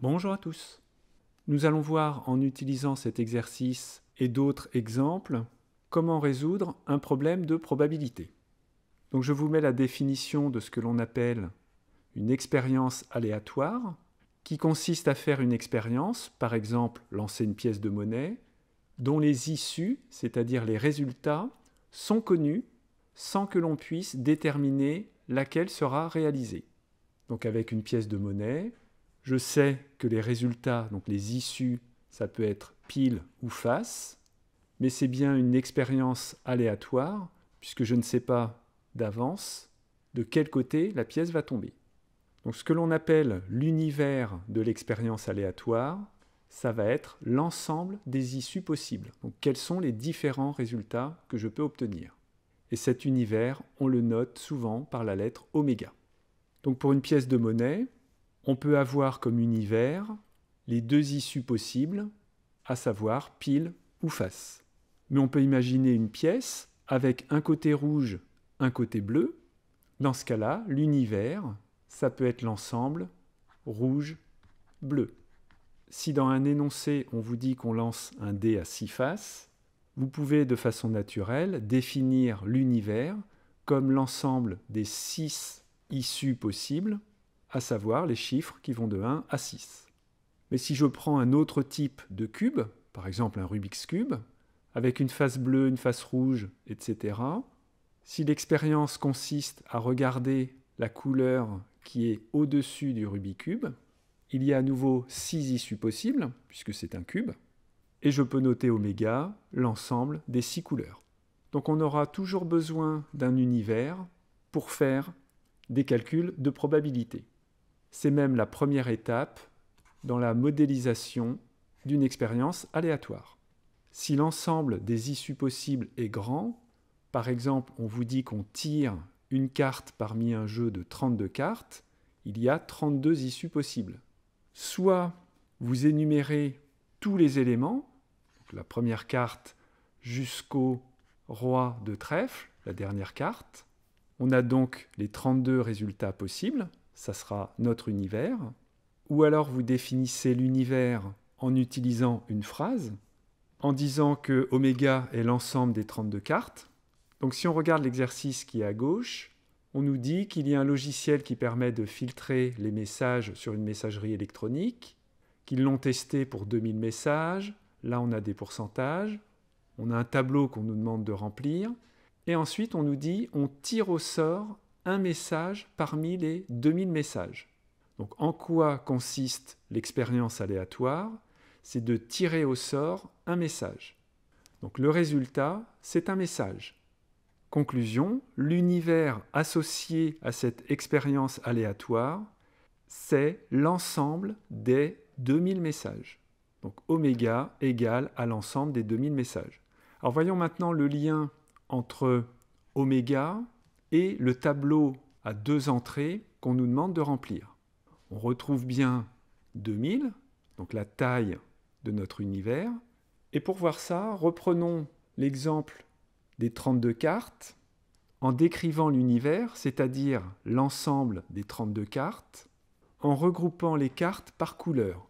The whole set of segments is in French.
Bonjour à tous. Nous allons voir en utilisant cet exercice et d'autres exemples comment résoudre un problème de probabilité. Donc je vous mets la définition de ce que l'on appelle une expérience aléatoire, qui consiste à faire une expérience, par exemple lancer une pièce de monnaie, dont les issues, c'est-à-dire les résultats, sont connus sans que l'on puisse déterminer laquelle sera réalisée. Donc avec une pièce de monnaie, je sais que les résultats, donc les issues, ça peut être pile ou face, mais c'est bien une expérience aléatoire, puisque je ne sais pas d'avance de quel côté la pièce va tomber. Donc ce que l'on appelle l'univers de l'expérience aléatoire, ça va être l'ensemble des issues possibles. Donc quels sont les différents résultats que je peux obtenir. Et cet univers, on le note souvent par la lettre oméga. Donc pour une pièce de monnaie, on peut avoir comme univers les deux issues possibles, à savoir pile ou face. Mais on peut imaginer une pièce avec un côté rouge, un côté bleu. Dans ce cas-là, l'univers, ça peut être l'ensemble rouge, bleu. Si dans un énoncé, on vous dit qu'on lance un dé à six faces, vous pouvez de façon naturelle définir l'univers comme l'ensemble des six issues possibles à savoir les chiffres qui vont de 1 à 6. Mais si je prends un autre type de cube, par exemple un Rubik's Cube, avec une face bleue, une face rouge, etc., si l'expérience consiste à regarder la couleur qui est au-dessus du Rubik's Cube, il y a à nouveau 6 issues possibles, puisque c'est un cube, et je peux noter oméga l'ensemble des 6 couleurs. Donc on aura toujours besoin d'un univers pour faire des calculs de probabilité. C'est même la première étape dans la modélisation d'une expérience aléatoire. Si l'ensemble des issues possibles est grand, par exemple on vous dit qu'on tire une carte parmi un jeu de 32 cartes, il y a 32 issues possibles. Soit vous énumérez tous les éléments, la première carte jusqu'au roi de trèfle, la dernière carte. On a donc les 32 résultats possibles, ça sera notre univers, ou alors vous définissez l'univers en utilisant une phrase, en disant que oméga est l'ensemble des 32 cartes. Donc si on regarde l'exercice qui est à gauche, on nous dit qu'il y a un logiciel qui permet de filtrer les messages sur une messagerie électronique, qu'ils l'ont testé pour 2000 messages, là on a des pourcentages, on a un tableau qu'on nous demande de remplir, et ensuite on nous dit on tire au sort un message parmi les 2000 messages. Donc en quoi consiste l'expérience aléatoire C'est de tirer au sort un message. Donc le résultat, c'est un message. Conclusion, l'univers associé à cette expérience aléatoire, c'est l'ensemble des 2000 messages. Donc oméga égale à l'ensemble des 2000 messages. Alors voyons maintenant le lien entre oméga et le tableau à deux entrées qu'on nous demande de remplir. On retrouve bien 2000, donc la taille de notre univers. Et pour voir ça, reprenons l'exemple des 32 cartes en décrivant l'univers, c'est-à-dire l'ensemble des 32 cartes, en regroupant les cartes par couleur.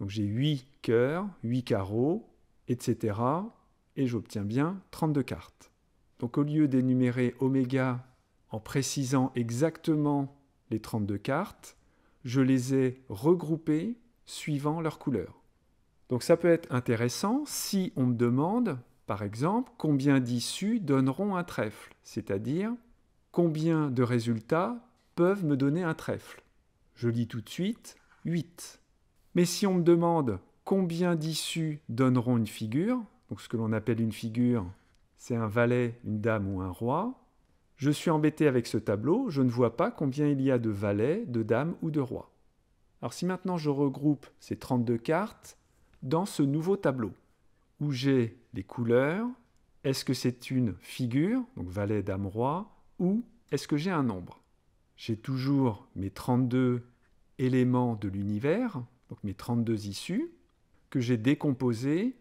Donc j'ai 8 cœurs, 8 carreaux, etc. Et j'obtiens bien 32 cartes. Donc au lieu d'énumérer oméga en précisant exactement les 32 cartes, je les ai regroupées suivant leur couleur. Donc ça peut être intéressant si on me demande, par exemple, combien d'issues donneront un trèfle, c'est-à-dire combien de résultats peuvent me donner un trèfle. Je lis tout de suite 8. Mais si on me demande combien d'issues donneront une figure, donc ce que l'on appelle une figure, c'est un valet, une dame ou un roi, je suis embêté avec ce tableau, je ne vois pas combien il y a de valets, de dames ou de rois. Alors si maintenant je regroupe ces 32 cartes dans ce nouveau tableau, où j'ai les couleurs, est-ce que c'est une figure, donc valet, dame, roi, ou est-ce que j'ai un nombre J'ai toujours mes 32 éléments de l'univers, donc mes 32 issues, que j'ai décomposées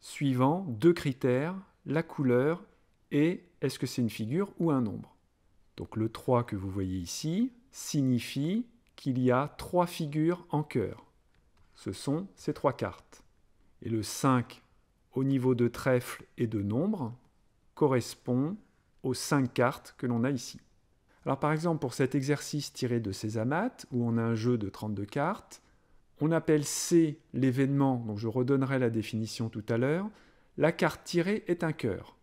suivant deux critères, la couleur et est-ce que c'est une figure ou un nombre. Donc le 3 que vous voyez ici signifie qu'il y a trois figures en cœur. Ce sont ces trois cartes. Et le 5 au niveau de trèfle et de nombre correspond aux cinq cartes que l'on a ici. Alors par exemple, pour cet exercice tiré de amates, où on a un jeu de 32 cartes, on appelle C l'événement dont je redonnerai la définition tout à l'heure. La carte tirée est un cœur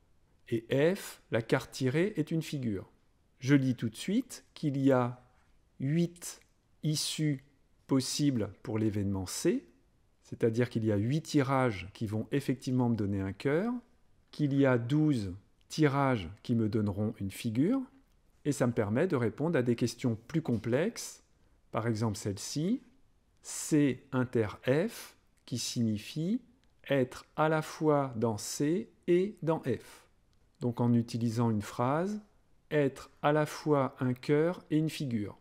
et f, la carte tirée, est une figure. Je lis tout de suite qu'il y a 8 issues possibles pour l'événement C, c'est-à-dire qu'il y a 8 tirages qui vont effectivement me donner un cœur, qu'il y a 12 tirages qui me donneront une figure, et ça me permet de répondre à des questions plus complexes, par exemple celle-ci, C inter F, qui signifie être à la fois dans C et dans F donc en utilisant une phrase, être à la fois un cœur et une figure.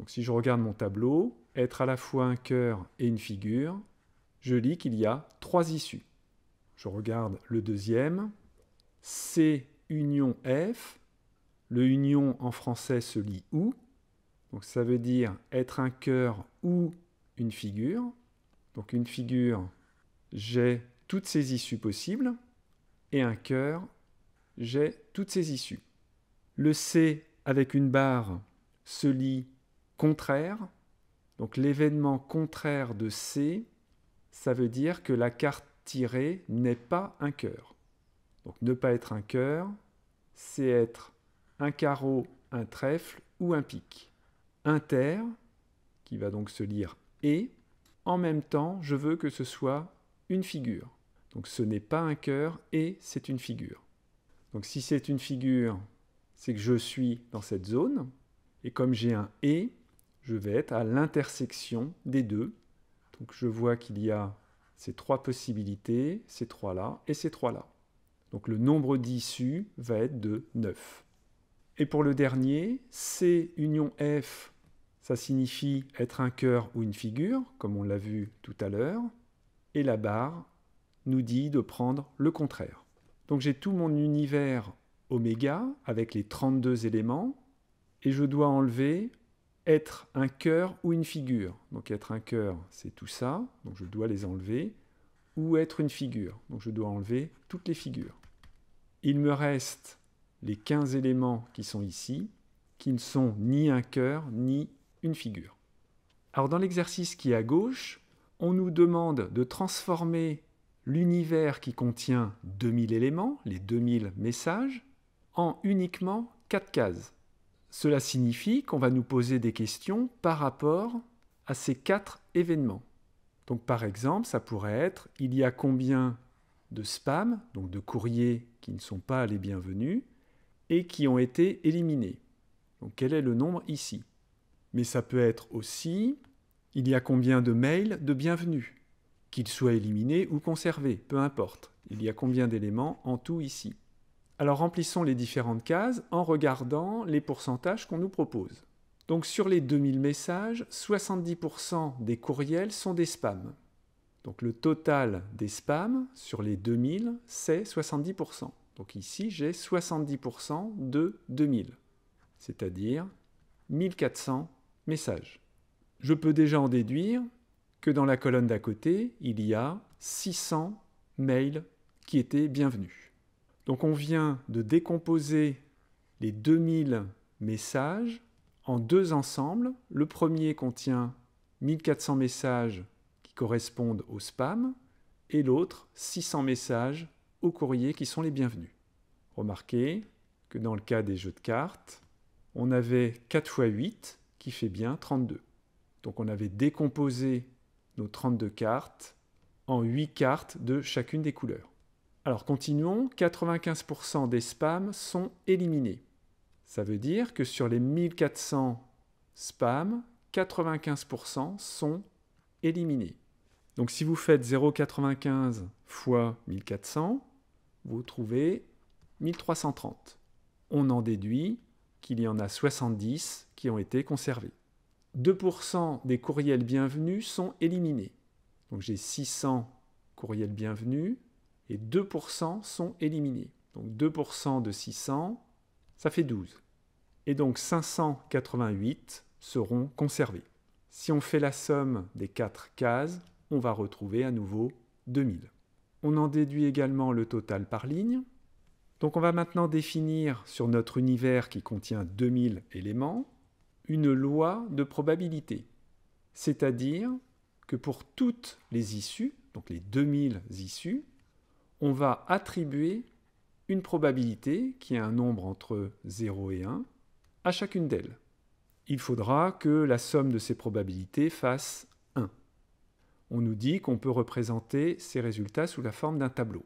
Donc si je regarde mon tableau, être à la fois un cœur et une figure, je lis qu'il y a trois issues. Je regarde le deuxième, C union F, le union en français se lit ou, donc ça veut dire être un cœur ou une figure. Donc une figure, j'ai toutes ces issues possibles, et un cœur, j'ai toutes ces issues. Le C avec une barre se lit contraire. Donc l'événement contraire de C, ça veut dire que la carte tirée n'est pas un cœur. Donc ne pas être un cœur, c'est être un carreau, un trèfle ou un pic. Inter, qui va donc se lire et, en même temps, je veux que ce soit une figure. Donc ce n'est pas un cœur et c'est une figure. Donc si c'est une figure, c'est que je suis dans cette zone, et comme j'ai un et, je vais être à l'intersection des deux. Donc je vois qu'il y a ces trois possibilités, ces trois là et ces trois là. Donc le nombre d'issues va être de 9. Et pour le dernier, C union F, ça signifie être un cœur ou une figure, comme on l'a vu tout à l'heure, et la barre nous dit de prendre le contraire. Donc j'ai tout mon univers oméga avec les 32 éléments et je dois enlever être un cœur ou une figure. Donc être un cœur, c'est tout ça, donc je dois les enlever, ou être une figure, donc je dois enlever toutes les figures. Il me reste les 15 éléments qui sont ici, qui ne sont ni un cœur, ni une figure. Alors dans l'exercice qui est à gauche, on nous demande de transformer l'univers qui contient 2000 éléments, les 2000 messages, en uniquement 4 cases. Cela signifie qu'on va nous poser des questions par rapport à ces 4 événements. Donc par exemple, ça pourrait être il y a combien de spam, donc de courriers qui ne sont pas les bienvenus et qui ont été éliminés. Donc quel est le nombre ici Mais ça peut être aussi il y a combien de mails de bienvenus qu'ils soient éliminés ou conservé, peu importe. Il y a combien d'éléments en tout ici Alors remplissons les différentes cases en regardant les pourcentages qu'on nous propose. Donc sur les 2000 messages, 70% des courriels sont des spams. Donc le total des spams sur les 2000, c'est 70%. Donc ici, j'ai 70% de 2000, c'est-à-dire 1400 messages. Je peux déjà en déduire que dans la colonne d'à côté, il y a 600 mails qui étaient bienvenus. Donc on vient de décomposer les 2000 messages en deux ensembles. Le premier contient 1400 messages qui correspondent au spam et l'autre 600 messages au courrier qui sont les bienvenus. Remarquez que dans le cas des jeux de cartes, on avait 4 x 8 qui fait bien 32. Donc on avait décomposé 32 cartes, en 8 cartes de chacune des couleurs. Alors continuons, 95% des spams sont éliminés. Ça veut dire que sur les 1400 spams, 95% sont éliminés. Donc si vous faites 0,95 fois 1400, vous trouvez 1330. On en déduit qu'il y en a 70 qui ont été conservés. 2% des courriels bienvenus sont éliminés. Donc j'ai 600 courriels bienvenus et 2% sont éliminés. Donc 2% de 600, ça fait 12. Et donc 588 seront conservés. Si on fait la somme des 4 cases, on va retrouver à nouveau 2000. On en déduit également le total par ligne. Donc on va maintenant définir sur notre univers qui contient 2000 éléments une loi de probabilité. C'est-à-dire que pour toutes les issues, donc les 2000 issues, on va attribuer une probabilité, qui est un nombre entre 0 et 1, à chacune d'elles. Il faudra que la somme de ces probabilités fasse 1. On nous dit qu'on peut représenter ces résultats sous la forme d'un tableau.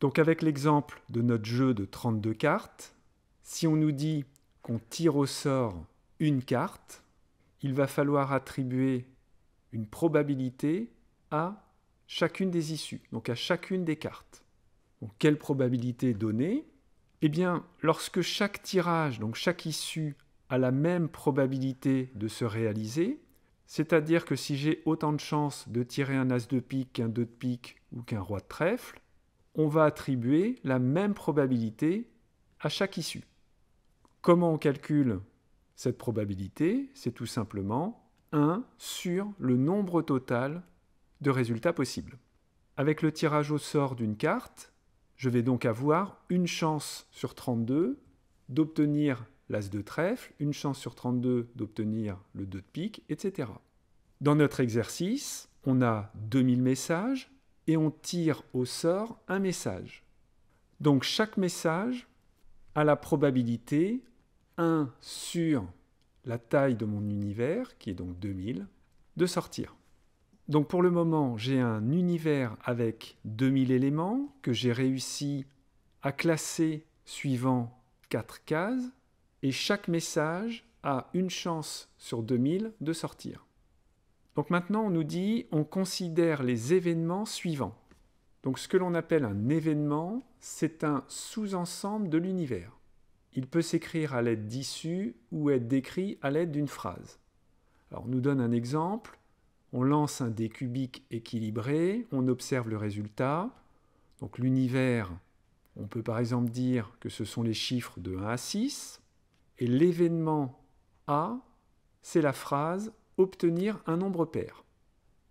Donc avec l'exemple de notre jeu de 32 cartes, si on nous dit qu'on tire au sort une carte, il va falloir attribuer une probabilité à chacune des issues, donc à chacune des cartes. quelle probabilité donnée Eh bien, lorsque chaque tirage, donc chaque issue, a la même probabilité de se réaliser, c'est-à-dire que si j'ai autant de chances de tirer un as de pique qu'un 2 de pique ou qu'un roi de trèfle, on va attribuer la même probabilité à chaque issue. Comment on calcule cette probabilité, c'est tout simplement 1 sur le nombre total de résultats possibles. Avec le tirage au sort d'une carte, je vais donc avoir une chance sur 32 d'obtenir l'as de trèfle, une chance sur 32 d'obtenir le 2 de pique, etc. Dans notre exercice, on a 2000 messages et on tire au sort un message. Donc chaque message a la probabilité 1 sur la taille de mon univers, qui est donc 2000, de sortir. Donc pour le moment, j'ai un univers avec 2000 éléments que j'ai réussi à classer suivant 4 cases, et chaque message a une chance sur 2000 de sortir. Donc maintenant, on nous dit, on considère les événements suivants. Donc ce que l'on appelle un événement, c'est un sous-ensemble de l'univers. Il peut s'écrire à l'aide d'issues ou être décrit à l'aide d'une phrase. Alors, on nous donne un exemple. On lance un dé cubique équilibré, on observe le résultat. Donc l'univers, on peut par exemple dire que ce sont les chiffres de 1 à 6. Et l'événement A, c'est la phrase obtenir un nombre pair.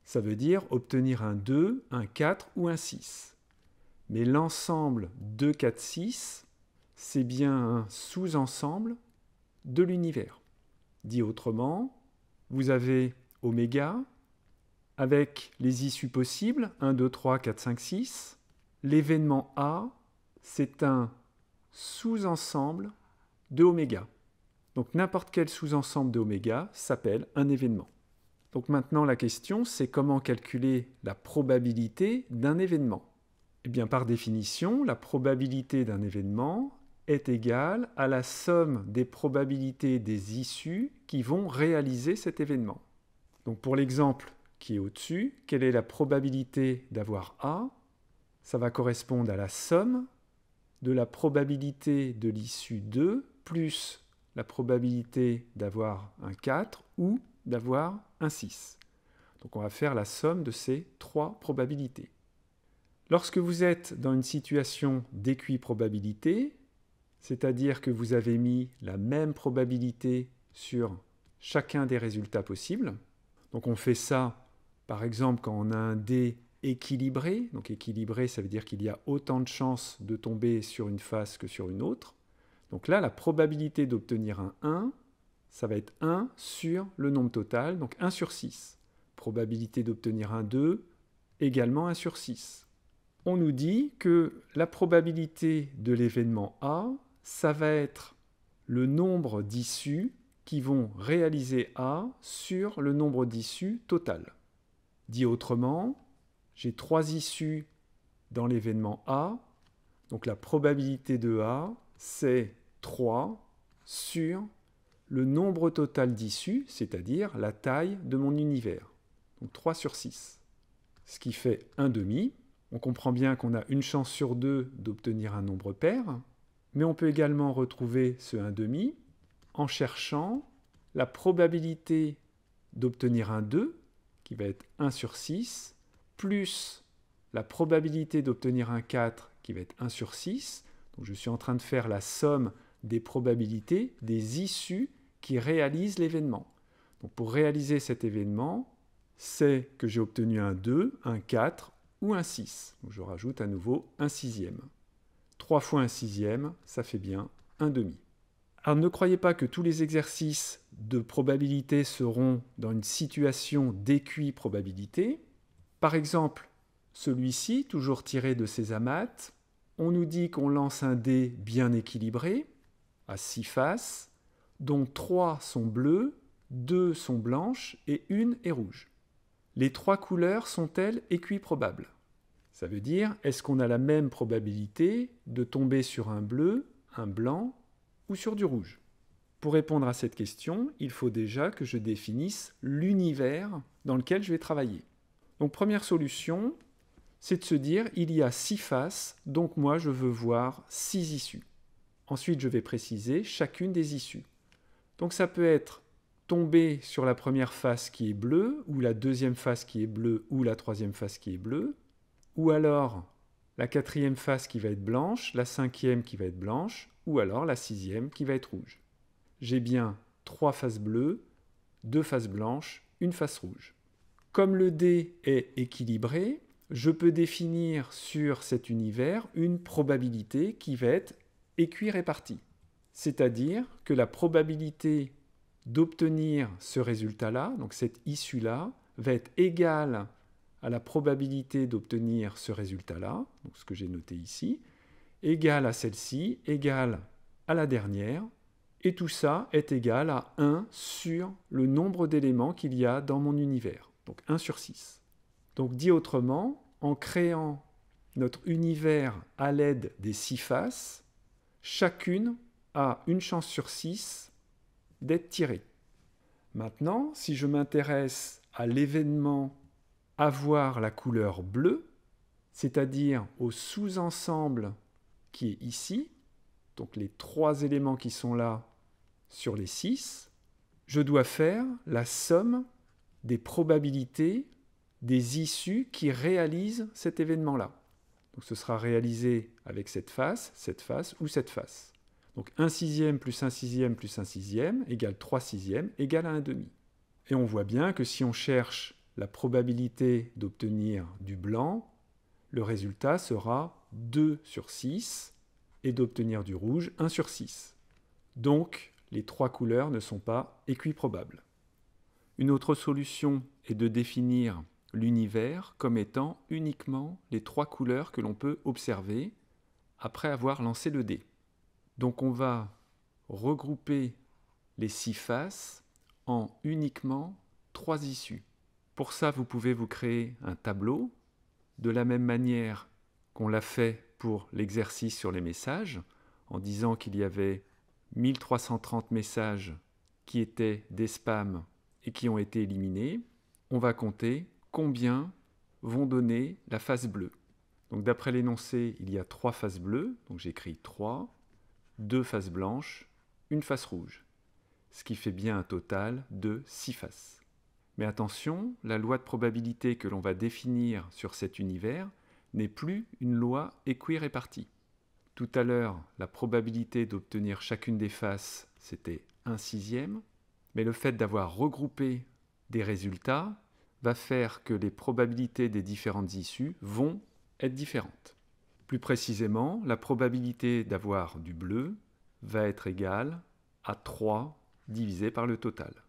Ça veut dire obtenir un 2, un 4 ou un 6. Mais l'ensemble 2, 4, 6 c'est bien un sous-ensemble de l'univers. Dit autrement, vous avez oméga avec les issues possibles 1, 2, 3, 4, 5, 6. L'événement A, c'est un sous-ensemble de oméga. Donc n'importe quel sous-ensemble de oméga s'appelle un événement. Donc maintenant la question c'est comment calculer la probabilité d'un événement Eh bien par définition, la probabilité d'un événement, est égale à la somme des probabilités des issues qui vont réaliser cet événement. Donc pour l'exemple qui est au-dessus, quelle est la probabilité d'avoir A Ça va correspondre à la somme de la probabilité de l'issue 2 plus la probabilité d'avoir un 4 ou d'avoir un 6. Donc on va faire la somme de ces trois probabilités. Lorsque vous êtes dans une situation d'équiprobabilité, c'est-à-dire que vous avez mis la même probabilité sur chacun des résultats possibles. Donc on fait ça, par exemple, quand on a un dé équilibré. Donc équilibré, ça veut dire qu'il y a autant de chances de tomber sur une face que sur une autre. Donc là, la probabilité d'obtenir un 1, ça va être 1 sur le nombre total, donc 1 sur 6. Probabilité d'obtenir un 2, également 1 sur 6. On nous dit que la probabilité de l'événement A, ça va être le nombre d'issues qui vont réaliser A sur le nombre d'issues total. Dit autrement, j'ai trois issues dans l'événement A, donc la probabilité de A, c'est 3 sur le nombre total d'issues, c'est-à-dire la taille de mon univers. Donc 3 sur 6, ce qui fait 1 demi. On comprend bien qu'on a une chance sur deux d'obtenir un nombre pair, mais on peut également retrouver ce 1,5 en cherchant la probabilité d'obtenir un 2, qui va être 1 sur 6, plus la probabilité d'obtenir un 4, qui va être 1 sur 6. Donc je suis en train de faire la somme des probabilités, des issues qui réalisent l'événement. pour réaliser cet événement, c'est que j'ai obtenu un 2, un 4 ou un 6. je rajoute à nouveau un sixième. 3 fois un sixième, ça fait bien un demi. Alors ne croyez pas que tous les exercices de probabilité seront dans une situation d'équiprobabilité. probabilité. Par exemple, celui-ci, toujours tiré de ses amates, on nous dit qu'on lance un dé bien équilibré, à 6 faces, dont 3 sont bleues, 2 sont blanches et 1 est rouge. Les trois couleurs sont-elles équiprobables ça veut dire, est-ce qu'on a la même probabilité de tomber sur un bleu, un blanc ou sur du rouge Pour répondre à cette question, il faut déjà que je définisse l'univers dans lequel je vais travailler. Donc première solution, c'est de se dire, il y a six faces, donc moi je veux voir six issues. Ensuite, je vais préciser chacune des issues. Donc ça peut être tomber sur la première face qui est bleue, ou la deuxième face qui est bleue, ou la troisième face qui est bleue, ou alors la quatrième face qui va être blanche, la cinquième qui va être blanche, ou alors la sixième qui va être rouge. J'ai bien trois faces bleues, deux faces blanches, une face rouge. Comme le dé est équilibré, je peux définir sur cet univers une probabilité qui va être équirépartie. C'est-à-dire que la probabilité d'obtenir ce résultat-là, donc cette issue-là, va être égale à la probabilité d'obtenir ce résultat-là, donc ce que j'ai noté ici, égale à celle-ci, égale à la dernière, et tout ça est égal à 1 sur le nombre d'éléments qu'il y a dans mon univers, donc 1 sur 6. Donc dit autrement, en créant notre univers à l'aide des 6 faces, chacune a une chance sur 6 d'être tirée. Maintenant, si je m'intéresse à l'événement avoir la couleur bleue, c'est-à-dire au sous-ensemble qui est ici, donc les trois éléments qui sont là sur les six, je dois faire la somme des probabilités des issues qui réalisent cet événement-là. Donc ce sera réalisé avec cette face, cette face ou cette face. Donc un sixième plus 1 sixième plus 1 sixième égale 3 sixièmes égale à 1 demi. Et on voit bien que si on cherche la probabilité d'obtenir du blanc, le résultat sera 2 sur 6, et d'obtenir du rouge 1 sur 6. Donc, les trois couleurs ne sont pas équiprobables. Une autre solution est de définir l'univers comme étant uniquement les trois couleurs que l'on peut observer après avoir lancé le dé. Donc on va regrouper les six faces en uniquement trois issues. Pour ça, vous pouvez vous créer un tableau, de la même manière qu'on l'a fait pour l'exercice sur les messages, en disant qu'il y avait 1330 messages qui étaient des spams et qui ont été éliminés. On va compter combien vont donner la face bleue. Donc d'après l'énoncé, il y a trois faces bleues, donc j'écris 3, deux faces blanches, une face rouge, ce qui fait bien un total de 6 faces. Mais attention, la loi de probabilité que l'on va définir sur cet univers n'est plus une loi équirépartie. Tout à l'heure, la probabilité d'obtenir chacune des faces, c'était 1 sixième, mais le fait d'avoir regroupé des résultats va faire que les probabilités des différentes issues vont être différentes. Plus précisément, la probabilité d'avoir du bleu va être égale à 3 divisé par le total.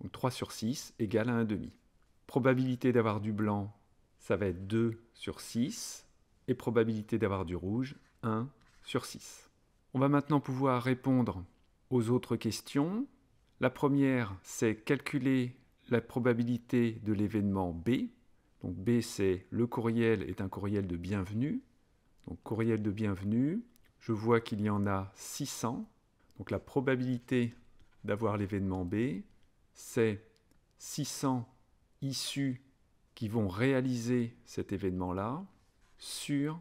Donc 3 sur 6 égale à 1,5. Probabilité d'avoir du blanc, ça va être 2 sur 6. Et probabilité d'avoir du rouge, 1 sur 6. On va maintenant pouvoir répondre aux autres questions. La première, c'est calculer la probabilité de l'événement B. Donc B, c'est le courriel est un courriel de bienvenue. Donc courriel de bienvenue, je vois qu'il y en a 600. Donc la probabilité d'avoir l'événement B, c'est 600 issues qui vont réaliser cet événement-là sur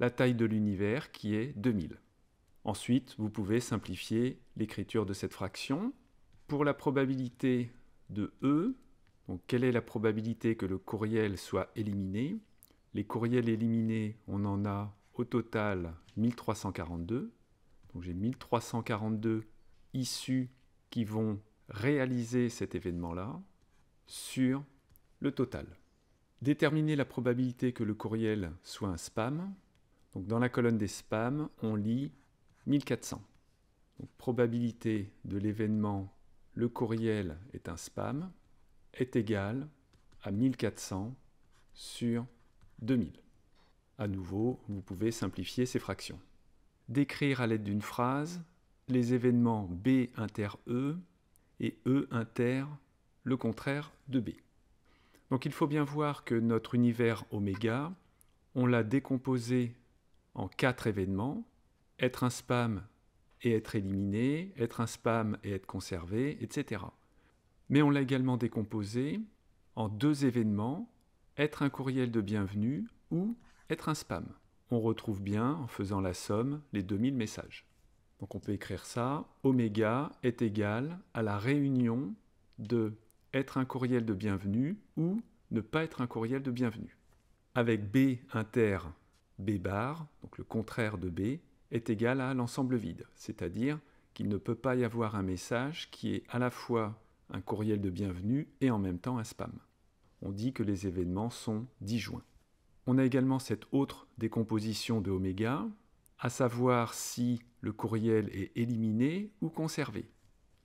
la taille de l'univers qui est 2000. Ensuite, vous pouvez simplifier l'écriture de cette fraction. Pour la probabilité de E, donc quelle est la probabilité que le courriel soit éliminé Les courriels éliminés, on en a au total 1342. Donc j'ai 1342 issues qui vont réaliser cet événement-là sur le total. Déterminer la probabilité que le courriel soit un spam. Donc dans la colonne des spams, on lit 1400. probabilité de l'événement le courriel est un spam est égale à 1400 sur 2000. À nouveau, vous pouvez simplifier ces fractions. Décrire à l'aide d'une phrase les événements B inter E et E inter le contraire de B. Donc il faut bien voir que notre univers oméga, on l'a décomposé en quatre événements, être un spam et être éliminé, être un spam et être conservé, etc. Mais on l'a également décomposé en deux événements, être un courriel de bienvenue ou être un spam. On retrouve bien, en faisant la somme, les 2000 messages. Donc on peut écrire ça, oméga est égal à la réunion de être un courriel de bienvenue ou ne pas être un courriel de bienvenue. Avec B inter B bar, donc le contraire de B, est égal à l'ensemble vide, c'est-à-dire qu'il ne peut pas y avoir un message qui est à la fois un courriel de bienvenue et en même temps un spam. On dit que les événements sont disjoints. On a également cette autre décomposition de oméga, à savoir si le courriel est éliminé ou conservé.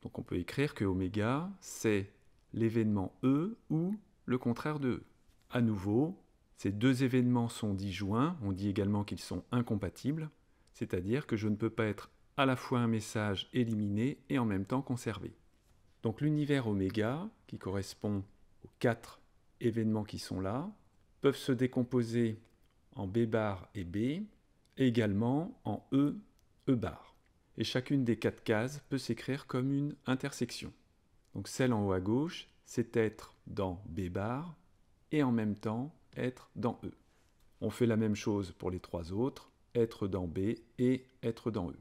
Donc on peut écrire que oméga, c'est l'événement E ou le contraire de E. À nouveau, ces deux événements sont disjoints, on dit également qu'ils sont incompatibles, c'est-à-dire que je ne peux pas être à la fois un message éliminé et en même temps conservé. Donc l'univers oméga, qui correspond aux quatre événements qui sont là, peuvent se décomposer en B bar et B, également en E bar. Et chacune des quatre cases peut s'écrire comme une intersection. Donc celle en haut à gauche, c'est être dans B bar et en même temps être dans E. On fait la même chose pour les trois autres, être dans B et être dans E.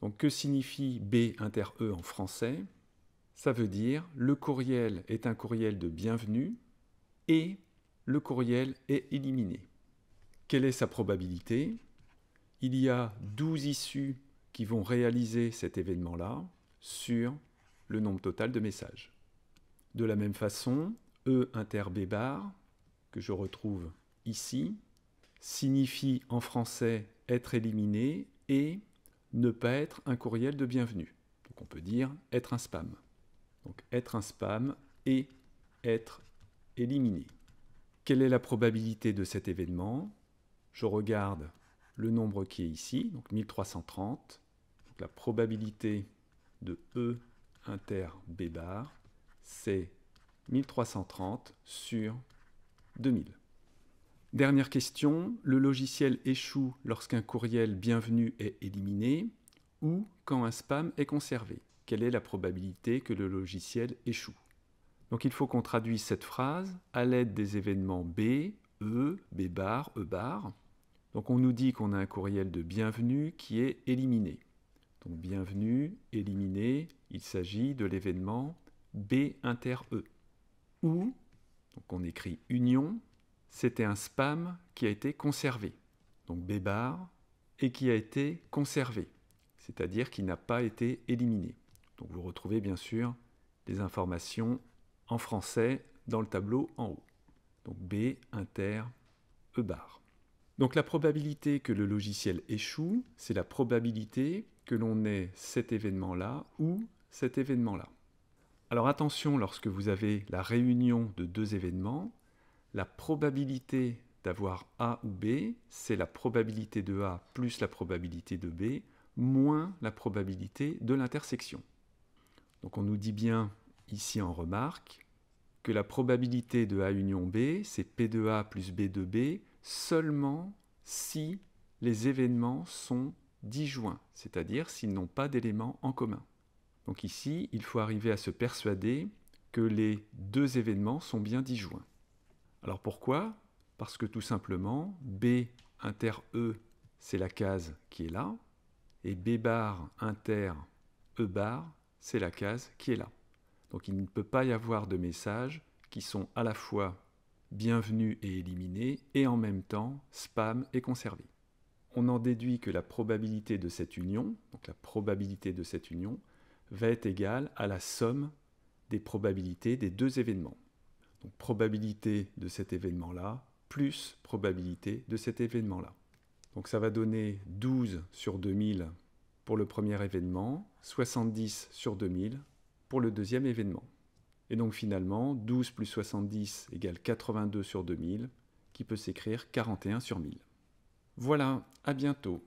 Donc que signifie B inter E en français Ça veut dire le courriel est un courriel de bienvenue et le courriel est éliminé. Quelle est sa probabilité il y a 12 issues qui vont réaliser cet événement-là sur le nombre total de messages. De la même façon, E inter B bar, que je retrouve ici, signifie en français être éliminé et ne pas être un courriel de bienvenue. Donc on peut dire être un spam. Donc être un spam et être éliminé. Quelle est la probabilité de cet événement Je regarde le nombre qui est ici, donc 1330. la probabilité de E inter B bar, c'est 1330 sur 2000. Dernière question, le logiciel échoue lorsqu'un courriel bienvenu est éliminé ou quand un spam est conservé Quelle est la probabilité que le logiciel échoue Donc il faut qu'on traduise cette phrase à l'aide des événements B, E, B bar, E bar, donc on nous dit qu'on a un courriel de bienvenue qui est éliminé. Donc bienvenue, éliminé, il s'agit de l'événement B inter E. Ou, donc on écrit union, c'était un spam qui a été conservé. Donc B bar, et qui a été conservé, c'est-à-dire qui n'a pas été éliminé. Donc vous retrouvez bien sûr les informations en français dans le tableau en haut. Donc B inter E bar. Donc la probabilité que le logiciel échoue, c'est la probabilité que l'on ait cet événement-là ou cet événement-là. Alors attention, lorsque vous avez la réunion de deux événements, la probabilité d'avoir A ou B, c'est la probabilité de A plus la probabilité de B, moins la probabilité de l'intersection. Donc on nous dit bien ici en remarque que la probabilité de A union B, c'est P de A plus B de B seulement si les événements sont disjoints, c'est-à-dire s'ils n'ont pas d'éléments en commun. Donc ici, il faut arriver à se persuader que les deux événements sont bien disjoints. Alors pourquoi Parce que tout simplement, B inter E, c'est la case qui est là, et B bar inter E bar, c'est la case qui est là. Donc il ne peut pas y avoir de messages qui sont à la fois bienvenue et éliminé et en même temps spam est conservé. On en déduit que la probabilité de cette union, donc la probabilité de cette union, va être égale à la somme des probabilités des deux événements. Donc probabilité de cet événement-là plus probabilité de cet événement-là. Donc ça va donner 12 sur 2000 pour le premier événement, 70 sur 2000 pour le deuxième événement. Et donc finalement, 12 plus 70 égale 82 sur 2000, qui peut s'écrire 41 sur 1000. Voilà, à bientôt